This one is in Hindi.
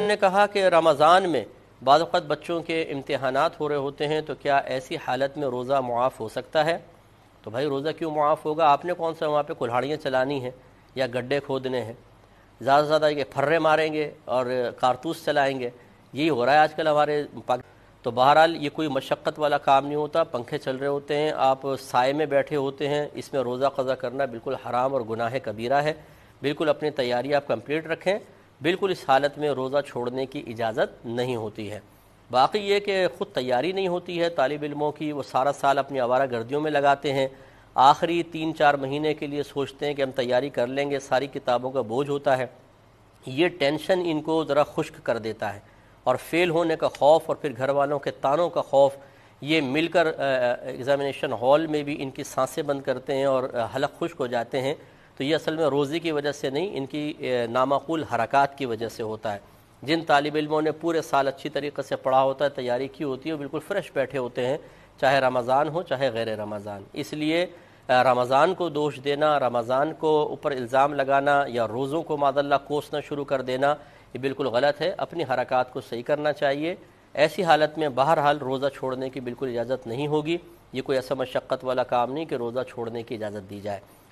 ने कहा कि रमज़ान में बाज़त बच्चों के इम्तहान हो रहे होते हैं तो क्या ऐसी हालत में रोज़ा मुआफ़ हो सकता है तो भाई रोज़ा क्यों मुआफ़ होगा आपने कौन सा वहाँ पर कुल्हाड़ियाँ चलानी हैं या गड्ढे खोदने हैं ज़्यादा से ज़्यादा ये फर्रे मारेंगे और कारतूस चलाएँगे यही हो रहा है आजकल हमारे पाक तो बहरहाल ये कोई मशक्क़त वाला काम नहीं होता पंखे चल रहे होते हैं आप साय में बैठे होते हैं इसमें रोज़ा कज़ा करना बिल्कुल हराम और गुनाह कबीरा है बिल्कुल अपनी तैयारी आप कम्प्लीट रखें बिल्कुल इस हालत में रोज़ा छोड़ने की इजाज़त नहीं होती है बाकी ये कि ख़ुद तैयारी नहीं होती है तालब इलमों की वो सारा साल अपनी आवारा गर्दियों में लगाते हैं आखिरी तीन चार महीने के लिए सोचते हैं कि हम तैयारी कर लेंगे सारी किताबों का बोझ होता है ये टेंशन इनको ज़रा खुश्क कर देता है और फेल होने का खौफ और फिर घर वालों के तानों का खौफ ये मिलकर एग्ज़ामिनेशन हॉल में भी इनकी सांसें बंद करते हैं और हलक खुश्क हो जाते हैं तो ये असल में रोज़ी की वजह से नहीं इनकी नामाकूल हरकत की वजह से होता है जिन तालब इलमों ने पूरे साल अच्छी तरीके से पढ़ा होता है तैयारी की होती है बिल्कुल फ्रेश बैठे होते हैं चाहे रमज़ान हो चाहे गैर रमज़ान इसलिए रमज़ान को दोष देना रमज़ान को ऊपर इल्ज़ाम लगाना या रोज़ों को मादल्ला कोसना शुरू कर देना ये बिल्कुल गलत है अपनी हरकत को सही करना चाहिए ऐसी हालत में बहरहाल रोज़ा छोड़ने की बिल्कुल इजाज़त नहीं होगी ये कोई ऐसा मशक्क़त वाला काम नहीं कि रोज़ा छोड़ने की इजाज़त दी जाए